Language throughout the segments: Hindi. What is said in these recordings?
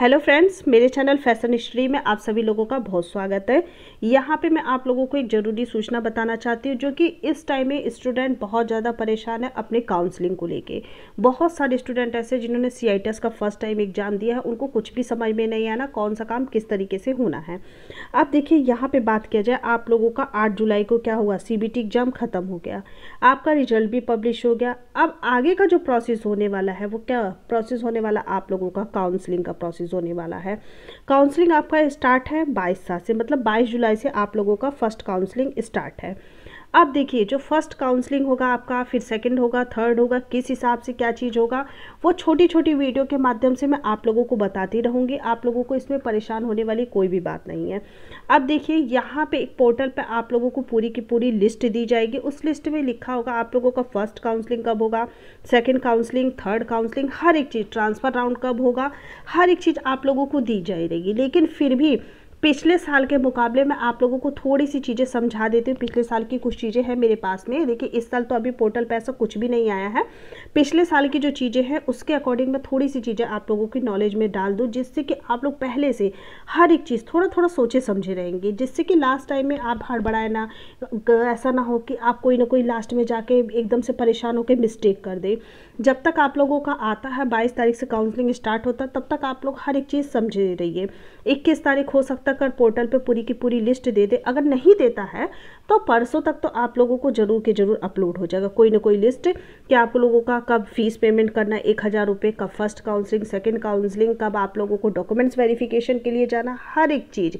हेलो फ्रेंड्स मेरे चैनल फैशन हिस्ट्री में आप सभी लोगों का बहुत स्वागत है यहाँ पे मैं आप लोगों को एक ज़रूरी सूचना बताना चाहती हूँ जो कि इस टाइम में स्टूडेंट बहुत ज़्यादा परेशान है अपने काउंसलिंग को लेके बहुत सारे स्टूडेंट ऐसे जिन्होंने सी का फर्स्ट टाइम एग्ज़ाम दिया है उनको कुछ भी समझ में नहीं आना कौन सा काम किस तरीके से होना है अब देखिए यहाँ पर बात किया जाए आप लोगों का आठ जुलाई को क्या हुआ सी एग्ज़ाम ख़त्म हो गया आपका रिजल्ट भी पब्लिश हो गया अब आगे का जो प्रोसेस होने वाला है वो क्या प्रोसेस होने वाला आप लोगों का काउंसलिंग का प्रोसेस यूज़ होने वाला है काउंसलिंग आपका स्टार्ट है बाईस साल से मतलब बाईस जुलाई से आप लोगों का फर्स्ट काउंसलिंग स्टार्ट है अब देखिए जो फर्स्ट काउंसलिंग होगा आपका फिर सेकंड होगा थर्ड होगा किस हिसाब से क्या चीज़ होगा वो छोटी छोटी वीडियो के माध्यम से मैं आप लोगों को बताती रहूँगी आप लोगों को इसमें परेशान होने वाली कोई भी बात नहीं है अब देखिए यहाँ पे एक पोर्टल पे आप लोगों को पूरी की पूरी लिस्ट दी जाएगी उस लिस्ट में लिखा होगा आप लोगों का फर्स्ट काउंसलिंग कब होगा सेकेंड काउंसलिंग थर्ड काउंसलिंग हर एक चीज़ ट्रांसफ़र राउंड कब होगा हर एक चीज़ आप लोगों को दी जाएगी लेकिन फिर भी पिछले साल के मुकाबले में आप लोगों को थोड़ी सी चीज़ें समझा देती हूँ पिछले साल की कुछ चीज़ें हैं मेरे पास में देखिए इस साल तो अभी पोर्टल पर ऐसा कुछ भी नहीं आया है पिछले साल की जो चीज़ें हैं उसके अकॉर्डिंग मैं थोड़ी सी चीज़ें आप लोगों की नॉलेज में डाल दूँ जिससे कि आप लोग पहले से हर एक चीज़ थोड़ा थोड़ा सोचे समझे रहेंगे जिससे कि लास्ट टाइम में आप हड़बड़ाए ना ऐसा ना हो कि आप कोई ना कोई लास्ट में जाके एकदम से परेशान होकर मिस्टेक कर दें जब तक आप लोगों का आता है बाईस तारीख से काउंसलिंग स्टार्ट होता है तब तक आप लोग हर एक चीज़ समझे रहिए इक्कीस तारीख हो सकता तक पोर्टल पे पूरी की पूरी लिस्ट दे दे अगर नहीं देता है तो परसों तक तो आप लोगों को ज़रूर के ज़रूर अपलोड हो जाएगा कोई ना कोई लिस्ट कि आप लोगों का कब फीस पेमेंट करना है एक हज़ार रुपये कब फर्स्ट काउंसलिंग सेकेंड काउंसलिंग कब आप लोगों को डॉक्यूमेंट्स वेरिफिकेशन के लिए जाना हर एक चीज़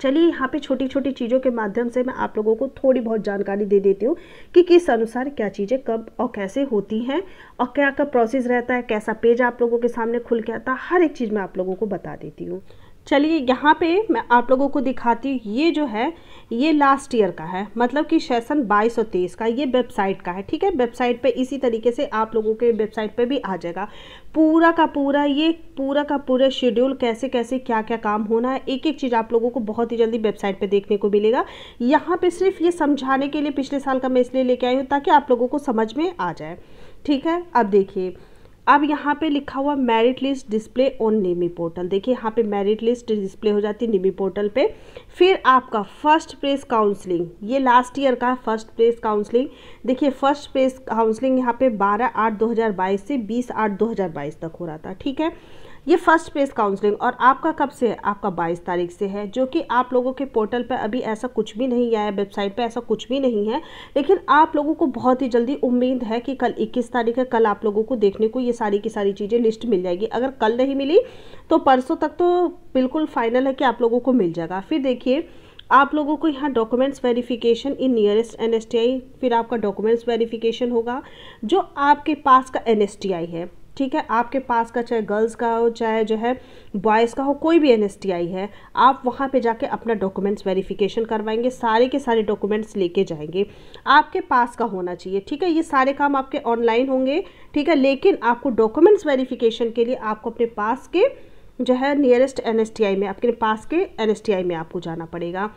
चलिए यहाँ पे छोटी छोटी चीज़ों के माध्यम से मैं आप लोगों को थोड़ी बहुत जानकारी दे देती हूँ कि किस अनुसार क्या चीज़ें कब और कैसे होती हैं और क्या क्या प्रोसेस रहता है कैसा पेज आप लोगों के सामने खुल के आता है हर एक चीज़ मैं आप लोगों को बता देती हूँ चलिए यहाँ पे मैं आप लोगों को दिखाती हूँ ये जो है ये लास्ट ईयर का है मतलब कि सेशन बाईस और तेईस का ये वेबसाइट का है ठीक है वेबसाइट पे इसी तरीके से आप लोगों के वेबसाइट पे भी आ जाएगा पूरा का पूरा ये पूरा का पूरा शेड्यूल कैसे कैसे क्या क्या काम होना है एक एक चीज़ आप लोगों को बहुत ही जल्दी वेबसाइट पर देखने को मिलेगा यहाँ पर सिर्फ ये समझाने के लिए पिछले साल का मैं इसलिए लेके आई हूँ ताकि आप लोगों को समझ में आ जाए ठीक है अब देखिए अब यहाँ पे लिखा हुआ merit list display on NIMI portal देखिए यहाँ पे मेरिट लिस्ट डिस्प्ले हो जाती है निमी पोर्टल पे फिर आपका फर्स्ट प्रेस काउंसलिंग ये लास्ट ईयर का फर्स्ट प्रेस काउंसलिंग देखिए फर्स्ट प्रेस काउंसलिंग यहाँ पे 12 आठ 2022 से 20 आठ 2022 तक हो रहा था ठीक है ये फर्स्ट पेज काउंसलिंग और आपका कब से है आपका 22 तारीख से है जो कि आप लोगों के पोर्टल पर अभी ऐसा कुछ भी नहीं आया वेबसाइट पर ऐसा कुछ भी नहीं है लेकिन आप लोगों को बहुत ही जल्दी उम्मीद है कि कल इक्कीस तारीख है कल आप लोगों को देखने को ये सारी की सारी चीज़ें लिस्ट मिल जाएगी अगर कल नहीं मिली तो परसों तक तो बिल्कुल फाइनल है कि आप लोगों को मिल जाएगा फिर देखिए आप लोगों को यहाँ documents verification in nearest NSTI फिर आपका डॉक्यूमेंट्स वेरिफिकेशन होगा जो आपके पास का एनएसटीआई है ठीक है आपके पास का चाहे गर्ल्स का हो चाहे जो है बॉयज़ का हो कोई भी एन है आप वहाँ पे जाके अपना डॉक्यूमेंट्स वेरिफिकेशन करवाएंगे सारे के सारे डॉक्यूमेंट्स लेके जाएंगे आपके पास का होना चाहिए ठीक है ये सारे काम आपके ऑनलाइन होंगे ठीक है लेकिन आपको डॉक्यूमेंट्स वेरीफिकेशन के लिए आपको अपने पास के जो है नियरेस्ट एन में आपके पास के एन में आपको जाना पड़ेगा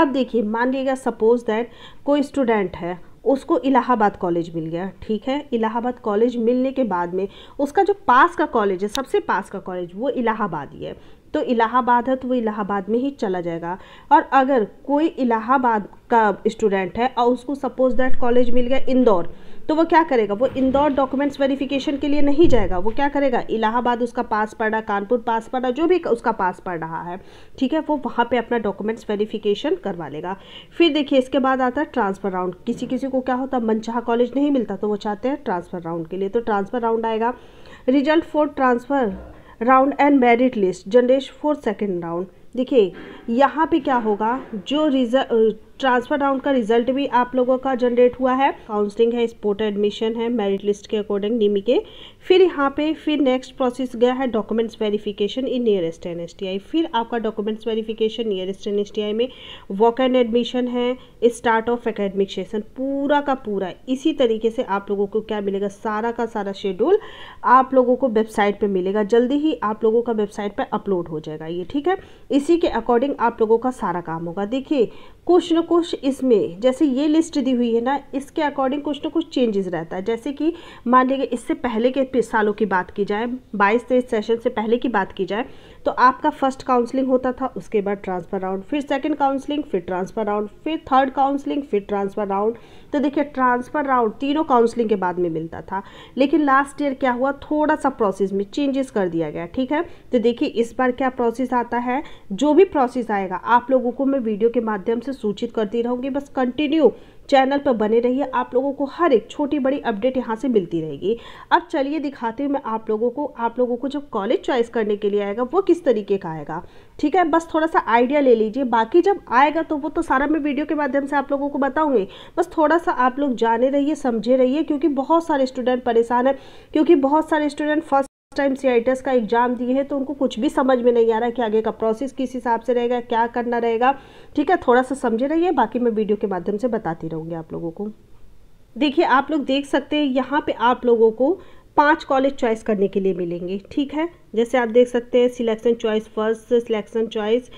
अब देखिए मान लीजिएगा सपोज दैट कोई स्टूडेंट है उसको इलाहाबाद कॉलेज मिल गया ठीक है इलाहाबाद कॉलेज मिलने के बाद में उसका जो पास का कॉलेज है सबसे पास का कॉलेज वो इलाहाबाद ही है तो इलाहाबाद है तो वो इलाहाबाद में ही चला जाएगा और अगर कोई इलाहाबाद का स्टूडेंट है और उसको सपोज दैट कॉलेज मिल गया इंदौर तो वो क्या करेगा वो इंदौर डॉक्यूमेंट्स वेरिफिकेशन के लिए नहीं जाएगा वो क्या करेगा इलाहाबाद उसका पास पड़ा कानपुर पास पड़ रहा जो भी उसका पास पड़ रहा है ठीक है वो वहाँ पे अपना डॉक्यूमेंट्स वेरिफिकेशन करवा लेगा फिर देखिए इसके बाद आता है ट्रांसफ़र राउंड किसी किसी को क्या होता है कॉलेज नहीं मिलता तो वो चाहते हैं ट्रांसफ़र राउंड के लिए तो ट्रांसफ़र राउंड आएगा result for transfer round and merit list generation for second round देखिए यहाँ पे क्या होगा जो रिजल्ट ट्रांसफर राउंड का रिजल्ट भी आप लोगों का जनरेट हुआ है काउंसलिंग है स्पोर्ट एडमिशन है मेरिट लिस्ट के अकॉर्डिंग निमी के फिर यहाँ पे फिर नेक्स्ट प्रोसेस गया है documents verification in nearest N फिर आपका डॉक्यूमेंट्स वेरिफिकेशन नियरेस्ट एन में वॉक एंड एडमिशन है स्टार्ट ऑफ एकेडमिक सेशन पूरा का पूरा इसी तरीके से आप लोगों को क्या मिलेगा सारा का सारा शेड्यूल आप लोगों को वेबसाइट पर मिलेगा जल्दी ही आप लोगों का वेबसाइट पर अपलोड हो जाएगा ये ठीक है इसी के अकॉर्डिंग आप लोगों का सारा काम होगा देखिए कुछ ना कुछ इसमें जैसे ये लिस्ट दी हुई है ना इसके अकॉर्डिंग कुछ ना कुछ चेंजेस रहता है जैसे कि मान लीजिए इससे पहले के सालों की बात की जाए बाईस तेईस सेशन से पहले की बात की जाए तो आपका फर्स्ट काउंसलिंग होता था उसके बाद ट्रांसफ़र राउंड फिर सेकंड काउंसलिंग फिर ट्रांसफ़र राउंड फिर थर्ड काउंसलिंग फिर ट्रांसफ़र राउंड तो देखिए ट्रांसफ़र राउंड तीनों काउंसलिंग के बाद में मिलता था लेकिन लास्ट ईयर क्या हुआ थोड़ा सा प्रोसेस में चेंजेस कर दिया गया ठीक है तो देखिए इस बार क्या प्रोसेस आता है जो भी प्रोसेस आएगा आप लोगों को मैं वीडियो के माध्यम से सूचित करती रहूँगी बस कंटिन्यू चैनल पर बने रहिए आप लोगों को हर एक छोटी बड़ी अपडेट यहाँ से मिलती रहेगी अब चलिए दिखाती हूँ मैं आप लोगों को आप लोगों को जब कॉलेज चॉइस करने के लिए आएगा वो किस तरीके का आएगा ठीक है बस थोड़ा सा आइडिया ले लीजिए बाकी जब आएगा तो वो तो सारा मैं वीडियो के माध्यम से आप लोगों को बताऊँगी बस थोड़ा सा आप लोग जाने रहिए समझे रहिए क्योंकि बहुत सारे स्टूडेंट परेशान हैं क्योंकि बहुत सारे स्टूडेंट फर्स्ट टाइम सी का एग्ज़ाम दिए हैं तो उनको कुछ भी समझ में नहीं आ रहा है कि आगे का प्रोसेस किस हिसाब से रहेगा क्या करना रहेगा ठीक है थोड़ा सा समझे रहिए बाकी मैं वीडियो के माध्यम से बताती रहूँगी आप लोगों को देखिए आप लोग देख सकते हैं यहाँ पे आप लोगों को पांच कॉलेज चॉइस करने के लिए मिलेंगे ठीक है जैसे आप देख सकते हैं selection choice first selection choice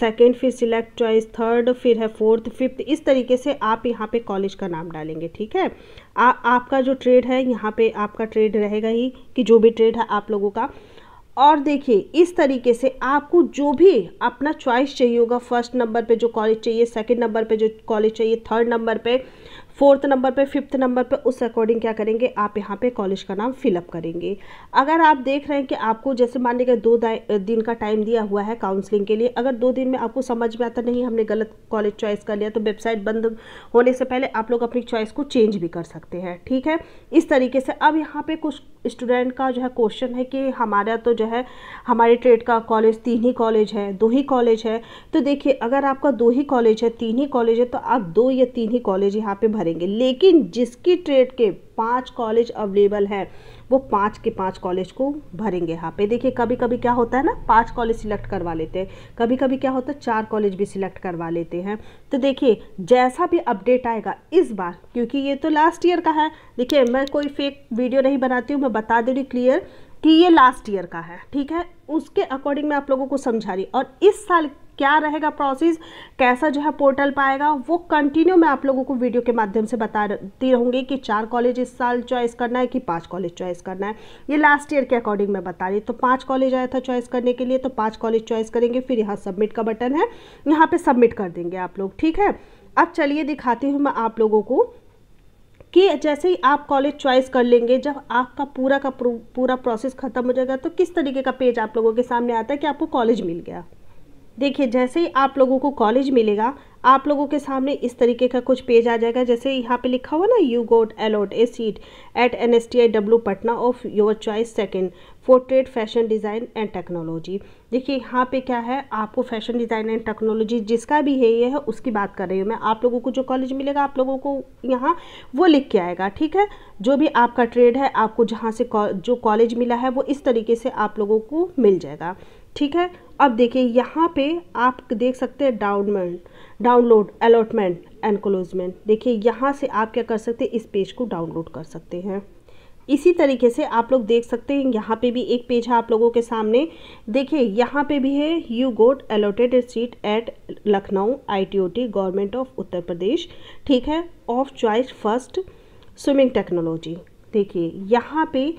second फिर सिलेक्ट चॉइस थर्ड फिर है फोर्थ फिफ्थ इस तरीके से आप यहाँ पे कॉलेज का नाम डालेंगे ठीक है आ, आपका जो ट्रेड है यहाँ पे आपका ट्रेड रहेगा ही कि जो भी ट्रेड है आप लोगों का और देखिए इस तरीके से आपको जो भी अपना चॉइस चाहिए होगा फर्स्ट नंबर पर जो कॉलेज चाहिए सेकेंड नंबर पर जो कॉलेज चाहिए थर्ड नंबर पर फोर्थ नंबर पे फिफ्थ नंबर पे उस अकॉर्डिंग क्या करेंगे आप यहाँ पे कॉलेज का नाम फिलअप करेंगे अगर आप देख रहे हैं कि आपको जैसे मान लीजिए दो दिन का टाइम दिया हुआ है काउंसलिंग के लिए अगर दो दिन में आपको समझ में आता नहीं हमने गलत कॉलेज चॉइस कर लिया तो वेबसाइट बंद होने से पहले आप लोग अपनी चॉइस को चेंज भी कर सकते हैं ठीक है इस तरीके से अब यहाँ पर कुछ स्टूडेंट का जो है क्वेश्चन है कि हमारा तो जो है हमारे ट्रेड का कॉलेज तीन ही कॉलेज है दो ही कॉलेज है तो देखिए अगर आपका दो ही कॉलेज है तीन ही कॉलेज है तो आप दो या तीन ही कॉलेज यहाँ पर भर भरेंगे लेकिन जिसकी ट्रेड के पांच कॉलेज अवेलेबल हैं वो पांच के पांच कॉलेज को भरेंगे यहाँ पे देखिए कभी कभी क्या होता है ना पांच कॉलेज सिलेक्ट करवा लेते हैं कभी कभी क्या होता है चार कॉलेज भी सिलेक्ट करवा लेते हैं तो देखिए जैसा भी अपडेट आएगा इस बार क्योंकि ये तो लास्ट ईयर का है देखिए मैं कोई फेक वीडियो नहीं बनाती हूँ मैं बता दे रही क्लियर कि ये लास्ट ईयर का है ठीक है उसके अकॉर्डिंग मैं आप लोगों को समझा रही और इस साल क्या रहेगा प्रोसेस कैसा जो है पोर्टल पाएगा वो कंटिन्यू मैं आप लोगों को वीडियो के माध्यम से बताती रहूँगी कि चार कॉलेज इस साल चॉइस करना है कि पाँच कॉलेज चॉइस करना है ये लास्ट ईयर के अकॉर्डिंग मैं बता रही तो पाँच कॉलेज आया था चॉइस करने के लिए तो पाँच कॉलेज चॉइस करेंगे फिर यहाँ सबमिट का बटन है यहाँ पर सबमिट कर देंगे आप लोग ठीक है अब चलिए दिखाती हूँ मैं आप लोगों को कि जैसे ही आप कॉलेज चॉइस कर लेंगे जब आपका पूरा का पूरा प्रोसेस ख़त्म हो जाएगा तो किस तरीके का पेज आप लोगों के सामने आता है कि आपको कॉलेज मिल गया देखिए जैसे ही आप लोगों को कॉलेज मिलेगा आप लोगों के सामने इस तरीके का कुछ पेज आ जाएगा जैसे यहाँ पे लिखा हुआ ना you got allot a seat at N S T I W Patna of your choice second trade fashion design and technology देखिए यहाँ पे क्या है आपको फैशन डिज़ाइन एंड टेक्नोलॉजी जिसका भी है ये है उसकी बात कर रही हूँ मैं आप लोगों को जो कॉलेज मिलेगा आप लोगों को यहाँ वो लिख के आएगा ठीक है जो भी आपका ट्रेड है आपको जहाँ से जो कॉलेज मिला है वो इस तरीके से आप लोगों को मिल जाएगा ठीक है अब देखिए यहाँ पे आप देख सकते हैं डाउनमेंट डाउनलोड अलॉटमेंट एंड क्लोजमेंट देखिए यहाँ से आप क्या कर सकते हैं इस पेज को डाउनलोड कर सकते हैं इसी तरीके से आप लोग देख सकते हैं यहाँ पे भी एक पेज है आप लोगों के सामने देखिए यहाँ पे भी है you got allotted seat at Lucknow ITOT government of Uttar Pradesh ठीक है of choice first swimming technology देखिए यहाँ पे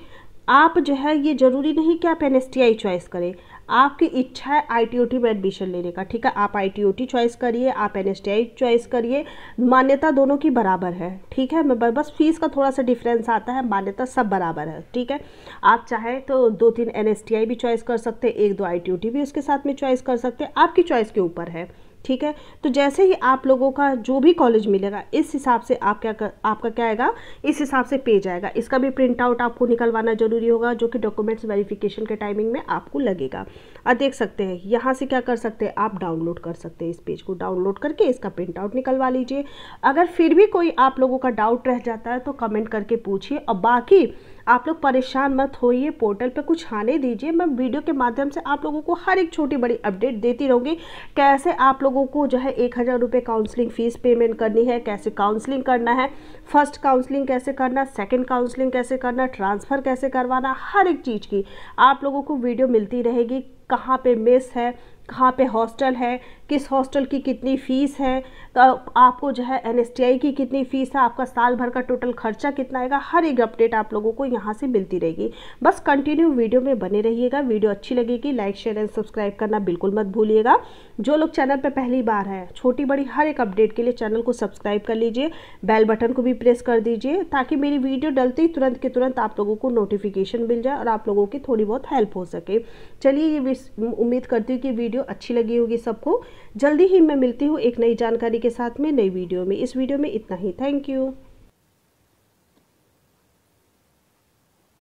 आप जो है ये ज़रूरी नहीं कि आप एन चॉइस करें आपकी इच्छा है आईटीओटी में एडमिशन लेने का ठीक है आप आईटीओटी चॉइस करिए आप एनएसटीआई चॉइस करिए मान्यता दोनों की बराबर है ठीक है मैं बस फीस का थोड़ा सा डिफरेंस आता है मान्यता सब बराबर है ठीक है आप चाहे तो दो तीन एन भी चॉइस कर सकते हैं एक दो आई भी उसके साथ में चॉइस कर सकते हैं आपकी चॉइस के ऊपर है ठीक है तो जैसे ही आप लोगों का जो भी कॉलेज मिलेगा इस हिसाब से आप क्या कर, आपका क्या आएगा इस हिसाब से पेज आएगा इसका भी प्रिंट आउट आपको निकलवाना जरूरी होगा जो कि डॉक्यूमेंट्स वेरिफिकेशन के टाइमिंग में आपको लगेगा और देख सकते हैं यहाँ से क्या कर सकते हैं आप डाउनलोड कर सकते हैं इस पेज को डाउनलोड करके इसका प्रिंट आउट निकलवा लीजिए अगर फिर भी कोई आप लोगों का डाउट रह जाता है तो कमेंट करके पूछिए और बाकी आप लोग परेशान मत होइए पोर्टल पर कुछ आने दीजिए मैं वीडियो के माध्यम से आप लोगों को हर एक छोटी बड़ी अपडेट देती रहूँगी कैसे आप लोगों को जो है एक हज़ार रुपये काउंसलिंग फ़ीस पेमेंट करनी है कैसे काउंसलिंग करना है फर्स्ट काउंसलिंग कैसे करना सेकेंड काउंसलिंग कैसे करना ट्रांसफ़र कैसे करवाना हर एक चीज़ की आप लोगों को वीडियो मिलती रहेगी कहाँ पे मिस है कहाँ पे हॉस्टल है किस हॉस्टल की कितनी फ़ीस है तो आपको जो है एन की कितनी फ़ीस है आपका साल भर का टोटल खर्चा कितना आएगा हर एक अपडेट आप लोगों को यहाँ से मिलती रहेगी बस कंटिन्यू वीडियो में बने रहिएगा वीडियो अच्छी लगेगी लाइक शेयर एंड सब्सक्राइब करना बिल्कुल मत भूलिएगा जो लोग चैनल पर पहली बार हैं छोटी बड़ी हर एक अपडेट के लिए चैनल को सब्सक्राइब कर लीजिए बेल बटन को भी प्रेस कर दीजिए ताकि मेरी वीडियो डलते ही तुरंत के तुरंत आप लोगों को नोटिफिकेशन मिल जाए और आप लोगों की थोड़ी बहुत हेल्प हो सके चलिए ये उम्मीद करती हूँ कि वीडियो अच्छी लगी होगी सबको जल्दी ही मैं मिलती हूँ एक नई जानकारी के साथ में नई वीडियो में इस वीडियो में इतना ही थैंक यू